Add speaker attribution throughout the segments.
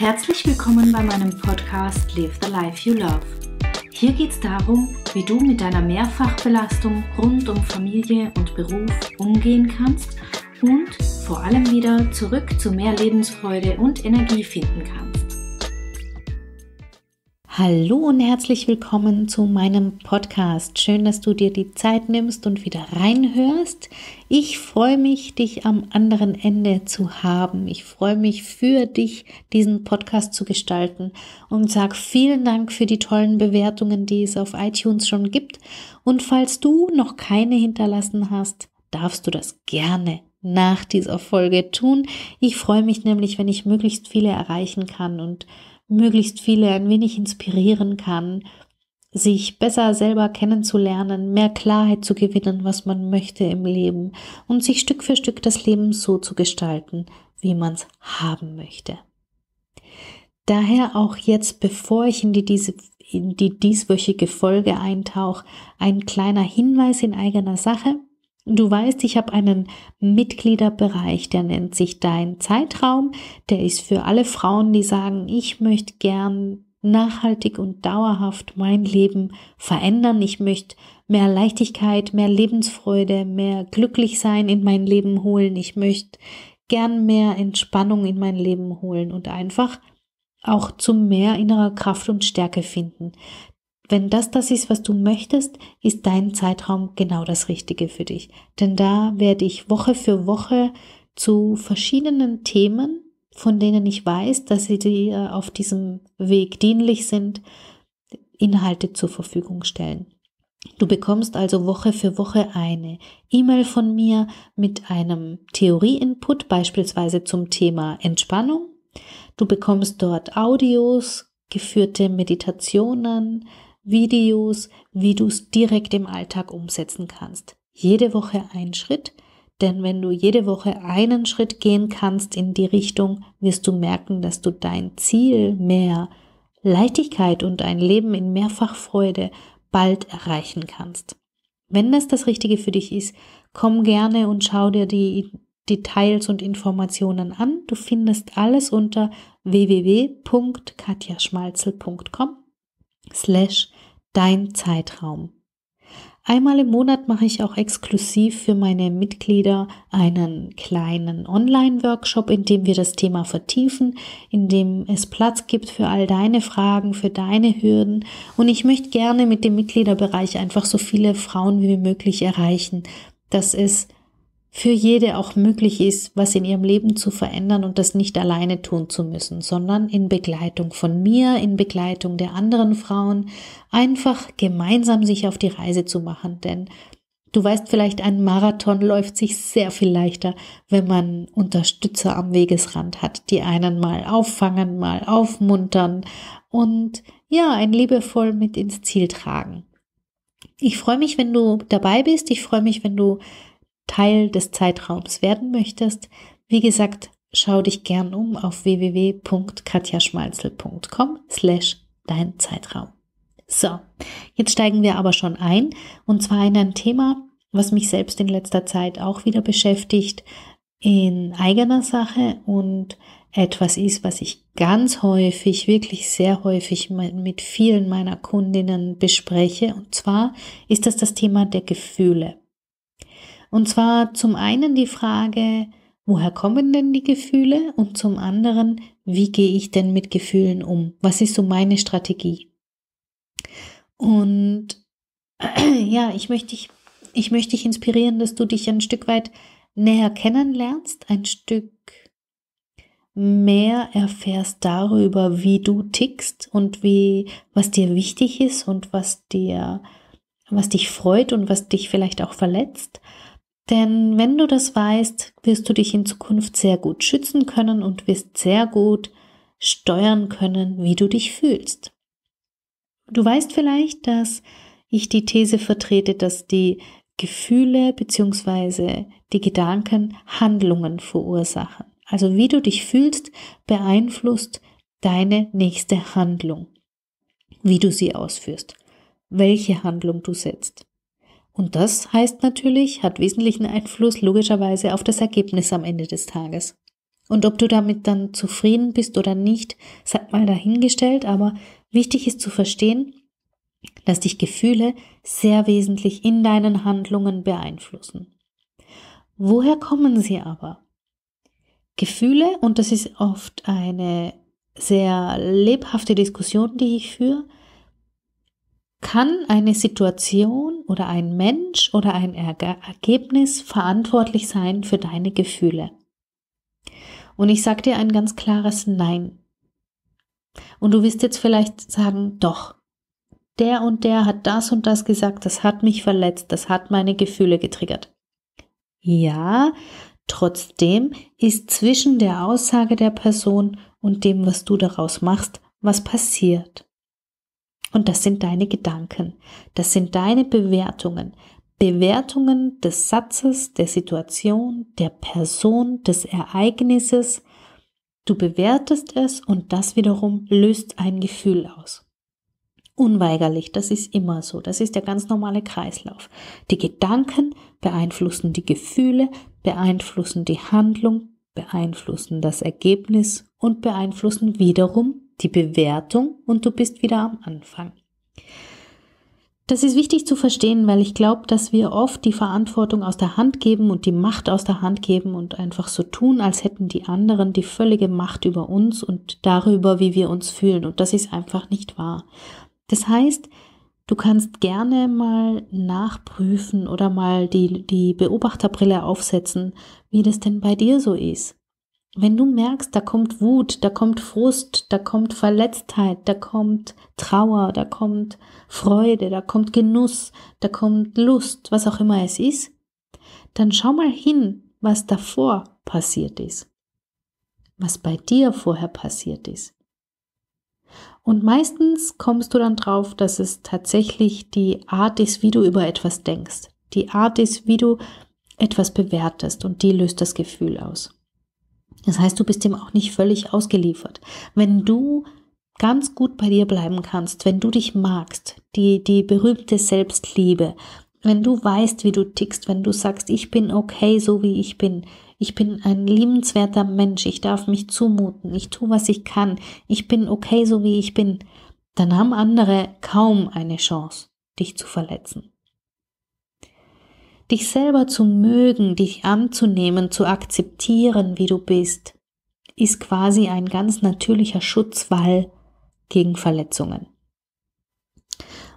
Speaker 1: Herzlich willkommen bei meinem Podcast Live the Life You Love. Hier geht es darum, wie du mit deiner Mehrfachbelastung rund um Familie und Beruf umgehen kannst und vor allem wieder zurück zu mehr Lebensfreude und Energie finden kannst. Hallo und herzlich willkommen zu meinem Podcast. Schön, dass du dir die Zeit nimmst und wieder reinhörst. Ich freue mich, dich am anderen Ende zu haben. Ich freue mich für dich, diesen Podcast zu gestalten und sag vielen Dank für die tollen Bewertungen, die es auf iTunes schon gibt. Und falls du noch keine hinterlassen hast, darfst du das gerne nach dieser Folge tun. Ich freue mich nämlich, wenn ich möglichst viele erreichen kann und möglichst viele ein wenig inspirieren kann, sich besser selber kennenzulernen, mehr Klarheit zu gewinnen, was man möchte im Leben und sich Stück für Stück das Leben so zu gestalten, wie man es haben möchte. Daher auch jetzt, bevor ich in die, diese, in die dieswöchige Folge eintauche, ein kleiner Hinweis in eigener Sache. Du weißt, ich habe einen Mitgliederbereich, der nennt sich Dein Zeitraum. Der ist für alle Frauen, die sagen, ich möchte gern nachhaltig und dauerhaft mein Leben verändern. Ich möchte mehr Leichtigkeit, mehr Lebensfreude, mehr Glücklichsein in mein Leben holen. Ich möchte gern mehr Entspannung in mein Leben holen und einfach auch zu mehr innerer Kraft und Stärke finden wenn das das ist, was du möchtest, ist dein Zeitraum genau das Richtige für dich. Denn da werde ich Woche für Woche zu verschiedenen Themen, von denen ich weiß, dass sie dir auf diesem Weg dienlich sind, Inhalte zur Verfügung stellen. Du bekommst also Woche für Woche eine E-Mail von mir mit einem Theorie-Input, beispielsweise zum Thema Entspannung. Du bekommst dort Audios, geführte Meditationen, Videos, wie du es direkt im Alltag umsetzen kannst. Jede Woche ein Schritt, denn wenn du jede Woche einen Schritt gehen kannst in die Richtung, wirst du merken, dass du dein Ziel mehr Leichtigkeit und ein Leben in Mehrfachfreude bald erreichen kannst. Wenn das das Richtige für dich ist, komm gerne und schau dir die Details und Informationen an. Du findest alles unter www.katjaschmalzel.com slash dein Zeitraum. Einmal im Monat mache ich auch exklusiv für meine Mitglieder einen kleinen Online-Workshop, in dem wir das Thema vertiefen, in dem es Platz gibt für all deine Fragen, für deine Hürden. Und ich möchte gerne mit dem Mitgliederbereich einfach so viele Frauen wie möglich erreichen, dass es für jede auch möglich ist, was in ihrem Leben zu verändern und das nicht alleine tun zu müssen, sondern in Begleitung von mir, in Begleitung der anderen Frauen, einfach gemeinsam sich auf die Reise zu machen. Denn du weißt vielleicht, ein Marathon läuft sich sehr viel leichter, wenn man Unterstützer am Wegesrand hat, die einen mal auffangen, mal aufmuntern und ja, ein liebevoll mit ins Ziel tragen. Ich freue mich, wenn du dabei bist. Ich freue mich, wenn du Teil des Zeitraums werden möchtest, wie gesagt, schau dich gern um auf www.katjaschmalzel.com slash dein Zeitraum. So, jetzt steigen wir aber schon ein und zwar in ein Thema, was mich selbst in letzter Zeit auch wieder beschäftigt, in eigener Sache und etwas ist, was ich ganz häufig, wirklich sehr häufig mit vielen meiner Kundinnen bespreche. Und zwar ist das das Thema der Gefühle. Und zwar zum einen die Frage, woher kommen denn die Gefühle? Und zum anderen, wie gehe ich denn mit Gefühlen um? Was ist so meine Strategie? Und ja, ich möchte dich, ich möchte dich inspirieren, dass du dich ein Stück weit näher kennenlernst, ein Stück mehr erfährst darüber, wie du tickst und wie, was dir wichtig ist und was dir, was dich freut und was dich vielleicht auch verletzt. Denn wenn du das weißt, wirst du dich in Zukunft sehr gut schützen können und wirst sehr gut steuern können, wie du dich fühlst. Du weißt vielleicht, dass ich die These vertrete, dass die Gefühle bzw. die Gedanken Handlungen verursachen. Also wie du dich fühlst, beeinflusst deine nächste Handlung, wie du sie ausführst, welche Handlung du setzt. Und das heißt natürlich, hat wesentlichen Einfluss logischerweise auf das Ergebnis am Ende des Tages. Und ob du damit dann zufrieden bist oder nicht, sei mal dahingestellt, aber wichtig ist zu verstehen, dass dich Gefühle sehr wesentlich in deinen Handlungen beeinflussen. Woher kommen sie aber? Gefühle, und das ist oft eine sehr lebhafte Diskussion, die ich führe, kann eine Situation oder ein Mensch oder ein Ergebnis verantwortlich sein für deine Gefühle. Und ich sage dir ein ganz klares Nein. Und du wirst jetzt vielleicht sagen, doch, der und der hat das und das gesagt, das hat mich verletzt, das hat meine Gefühle getriggert. Ja, trotzdem ist zwischen der Aussage der Person und dem, was du daraus machst, was passiert. Und das sind deine Gedanken, das sind deine Bewertungen, Bewertungen des Satzes, der Situation, der Person, des Ereignisses. Du bewertest es und das wiederum löst ein Gefühl aus. Unweigerlich, das ist immer so, das ist der ganz normale Kreislauf. Die Gedanken beeinflussen die Gefühle, beeinflussen die Handlung, beeinflussen das Ergebnis und beeinflussen wiederum die Bewertung und du bist wieder am Anfang. Das ist wichtig zu verstehen, weil ich glaube, dass wir oft die Verantwortung aus der Hand geben und die Macht aus der Hand geben und einfach so tun, als hätten die anderen die völlige Macht über uns und darüber, wie wir uns fühlen. Und das ist einfach nicht wahr. Das heißt, du kannst gerne mal nachprüfen oder mal die, die Beobachterbrille aufsetzen, wie das denn bei dir so ist wenn du merkst, da kommt Wut, da kommt Frust, da kommt Verletztheit, da kommt Trauer, da kommt Freude, da kommt Genuss, da kommt Lust, was auch immer es ist, dann schau mal hin, was davor passiert ist, was bei dir vorher passiert ist. Und meistens kommst du dann drauf, dass es tatsächlich die Art ist, wie du über etwas denkst, die Art ist, wie du etwas bewertest und die löst das Gefühl aus. Das heißt, du bist dem auch nicht völlig ausgeliefert. Wenn du ganz gut bei dir bleiben kannst, wenn du dich magst, die, die berühmte Selbstliebe, wenn du weißt, wie du tickst, wenn du sagst, ich bin okay, so wie ich bin, ich bin ein liebenswerter Mensch, ich darf mich zumuten, ich tue, was ich kann, ich bin okay, so wie ich bin, dann haben andere kaum eine Chance, dich zu verletzen dich selber zu mögen, dich anzunehmen, zu akzeptieren, wie du bist, ist quasi ein ganz natürlicher Schutzwall gegen Verletzungen.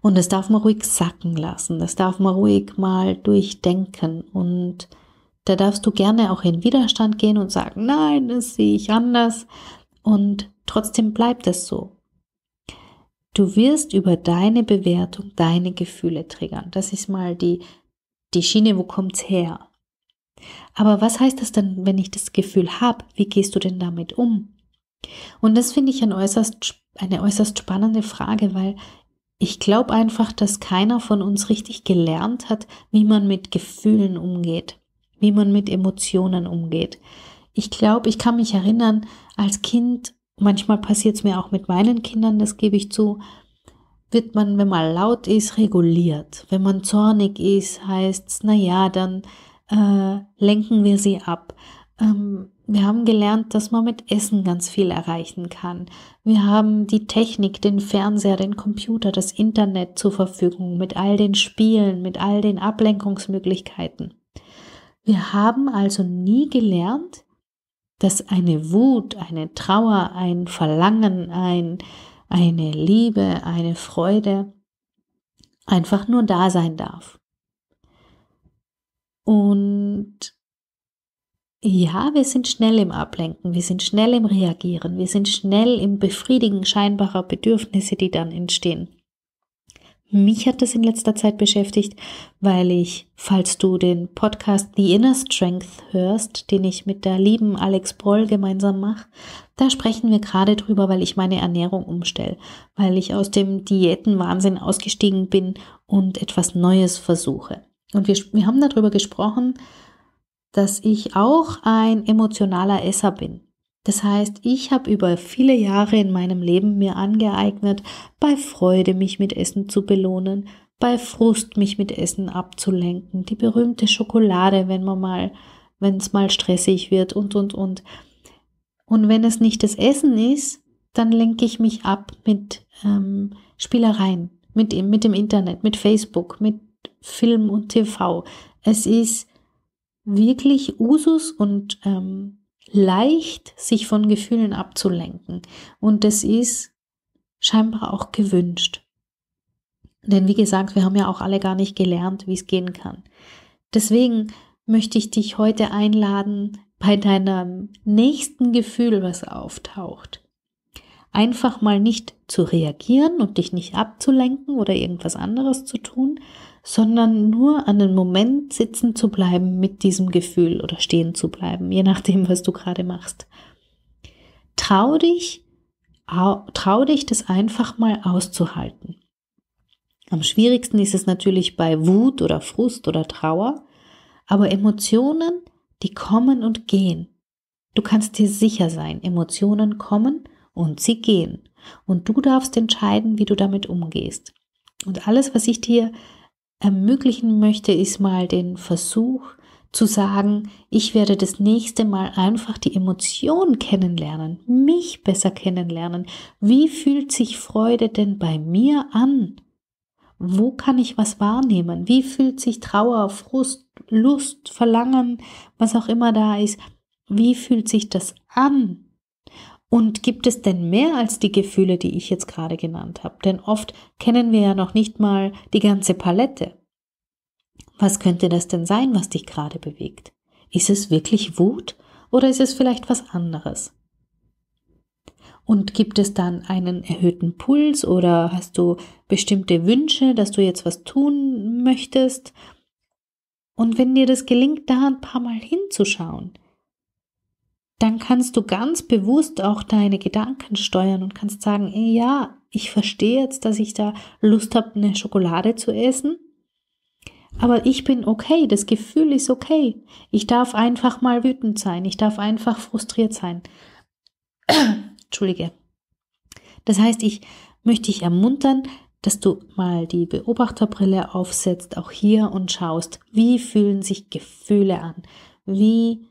Speaker 1: Und das darf man ruhig sacken lassen, das darf man ruhig mal durchdenken und da darfst du gerne auch in Widerstand gehen und sagen, nein, das sehe ich anders und trotzdem bleibt es so. Du wirst über deine Bewertung deine Gefühle triggern. Das ist mal die die Schiene, wo kommt's her? Aber was heißt das dann, wenn ich das Gefühl habe? Wie gehst du denn damit um? Und das finde ich ein äußerst, eine äußerst spannende Frage, weil ich glaube einfach, dass keiner von uns richtig gelernt hat, wie man mit Gefühlen umgeht, wie man mit Emotionen umgeht. Ich glaube, ich kann mich erinnern, als Kind, manchmal passiert es mir auch mit meinen Kindern, das gebe ich zu, wird man, wenn man laut ist, reguliert. Wenn man zornig ist, heißt's, na ja, dann äh, lenken wir sie ab. Ähm, wir haben gelernt, dass man mit Essen ganz viel erreichen kann. Wir haben die Technik, den Fernseher, den Computer, das Internet zur Verfügung mit all den Spielen, mit all den Ablenkungsmöglichkeiten. Wir haben also nie gelernt, dass eine Wut, eine Trauer, ein Verlangen, ein eine Liebe, eine Freude einfach nur da sein darf. Und ja, wir sind schnell im Ablenken, wir sind schnell im Reagieren, wir sind schnell im Befriedigen scheinbarer Bedürfnisse, die dann entstehen. Mich hat das in letzter Zeit beschäftigt, weil ich, falls du den Podcast The Inner Strength hörst, den ich mit der lieben Alex Broll gemeinsam mache, da sprechen wir gerade drüber, weil ich meine Ernährung umstelle, weil ich aus dem Diätenwahnsinn ausgestiegen bin und etwas Neues versuche. Und wir, wir haben darüber gesprochen, dass ich auch ein emotionaler Esser bin. Das heißt, ich habe über viele Jahre in meinem Leben mir angeeignet, bei Freude mich mit Essen zu belohnen, bei Frust mich mit Essen abzulenken, die berühmte Schokolade, wenn man mal, wenn es mal stressig wird und und und. Und wenn es nicht das Essen ist, dann lenke ich mich ab mit ähm, Spielereien, mit, mit dem Internet, mit Facebook, mit Film und TV. Es ist wirklich Usus und ähm, leicht, sich von Gefühlen abzulenken. Und das ist scheinbar auch gewünscht. Denn wie gesagt, wir haben ja auch alle gar nicht gelernt, wie es gehen kann. Deswegen möchte ich dich heute einladen, bei deinem nächsten Gefühl, was auftaucht, einfach mal nicht zu reagieren und dich nicht abzulenken oder irgendwas anderes zu tun, sondern nur an den Moment sitzen zu bleiben mit diesem Gefühl oder stehen zu bleiben, je nachdem, was du gerade machst. Trau dich, trau dich, das einfach mal auszuhalten. Am schwierigsten ist es natürlich bei Wut oder Frust oder Trauer, aber Emotionen, die kommen und gehen. Du kannst dir sicher sein, Emotionen kommen und sie gehen. Und du darfst entscheiden, wie du damit umgehst. Und alles, was ich dir ermöglichen möchte, ist mal den Versuch zu sagen, ich werde das nächste Mal einfach die Emotion kennenlernen, mich besser kennenlernen. Wie fühlt sich Freude denn bei mir an? Wo kann ich was wahrnehmen? Wie fühlt sich Trauer, Frust, Lust, Verlangen, was auch immer da ist? Wie fühlt sich das an? Und gibt es denn mehr als die Gefühle, die ich jetzt gerade genannt habe? Denn oft kennen wir ja noch nicht mal die ganze Palette. Was könnte das denn sein, was dich gerade bewegt? Ist es wirklich Wut oder ist es vielleicht was anderes? Und gibt es dann einen erhöhten Puls oder hast du bestimmte Wünsche, dass du jetzt was tun möchtest? Und wenn dir das gelingt, da ein paar Mal hinzuschauen, dann kannst du ganz bewusst auch deine Gedanken steuern und kannst sagen, ja, ich verstehe jetzt, dass ich da Lust habe, eine Schokolade zu essen, aber ich bin okay, das Gefühl ist okay. Ich darf einfach mal wütend sein, ich darf einfach frustriert sein. Entschuldige. Das heißt, ich möchte dich ermuntern, dass du mal die Beobachterbrille aufsetzt, auch hier und schaust, wie fühlen sich Gefühle an? Wie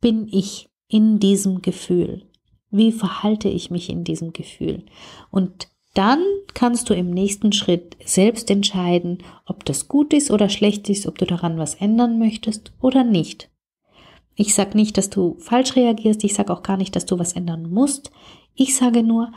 Speaker 1: bin ich? in diesem Gefühl? Wie verhalte ich mich in diesem Gefühl? Und dann kannst du im nächsten Schritt selbst entscheiden, ob das gut ist oder schlecht ist, ob du daran was ändern möchtest oder nicht. Ich sage nicht, dass du falsch reagierst, ich sage auch gar nicht, dass du was ändern musst. Ich sage nur,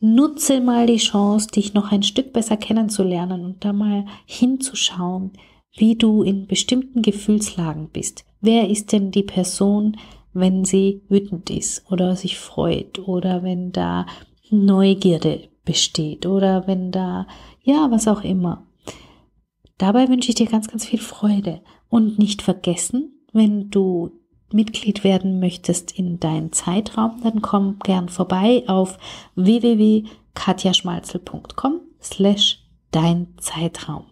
Speaker 1: nutze mal die Chance, dich noch ein Stück besser kennenzulernen und da mal hinzuschauen, wie du in bestimmten Gefühlslagen bist. Wer ist denn die Person, wenn sie wütend ist oder sich freut oder wenn da Neugierde besteht oder wenn da, ja, was auch immer. Dabei wünsche ich dir ganz, ganz viel Freude und nicht vergessen, wenn du Mitglied werden möchtest in deinem Zeitraum, dann komm gern vorbei auf www.katjaschmalzel.com slash dein Zeitraum.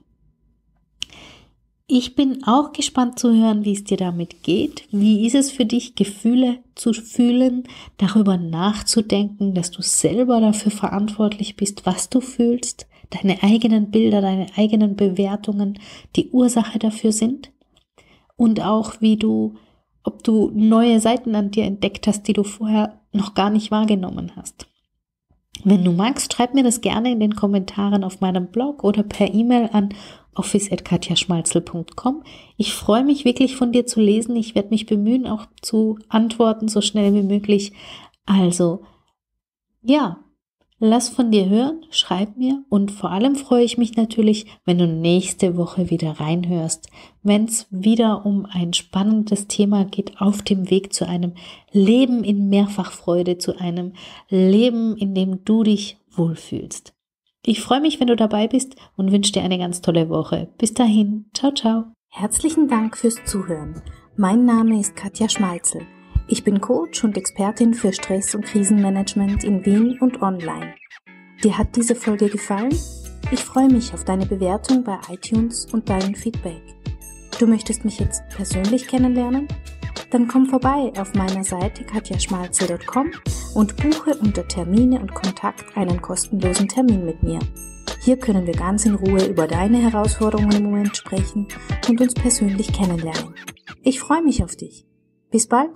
Speaker 1: Ich bin auch gespannt zu hören, wie es dir damit geht. Wie ist es für dich, Gefühle zu fühlen, darüber nachzudenken, dass du selber dafür verantwortlich bist, was du fühlst, deine eigenen Bilder, deine eigenen Bewertungen die Ursache dafür sind? Und auch wie du, ob du neue Seiten an dir entdeckt hast, die du vorher noch gar nicht wahrgenommen hast. Wenn du magst, schreib mir das gerne in den Kommentaren auf meinem Blog oder per E-Mail an office.katjaschmalzel.com. Ich freue mich wirklich von dir zu lesen. Ich werde mich bemühen, auch zu antworten, so schnell wie möglich. Also, ja, lass von dir hören, schreib mir und vor allem freue ich mich natürlich, wenn du nächste Woche wieder reinhörst, wenn es wieder um ein spannendes Thema geht auf dem Weg zu einem Leben in Mehrfachfreude, zu einem Leben, in dem du dich wohlfühlst. Ich freue mich, wenn du dabei bist und wünsche dir eine ganz tolle Woche. Bis dahin, ciao, ciao. Herzlichen Dank fürs Zuhören. Mein Name ist Katja Schmalzel. Ich bin Coach und Expertin für Stress- und Krisenmanagement in Wien und online. Dir hat diese Folge gefallen? Ich freue mich auf deine Bewertung bei iTunes und dein Feedback. Du möchtest mich jetzt persönlich kennenlernen? Dann komm vorbei auf meiner Seite katjaschmalzel.com und buche unter Termine und Kontakt einen kostenlosen Termin mit mir. Hier können wir ganz in Ruhe über deine Herausforderungen im Moment sprechen und uns persönlich kennenlernen. Ich freue mich auf dich. Bis bald!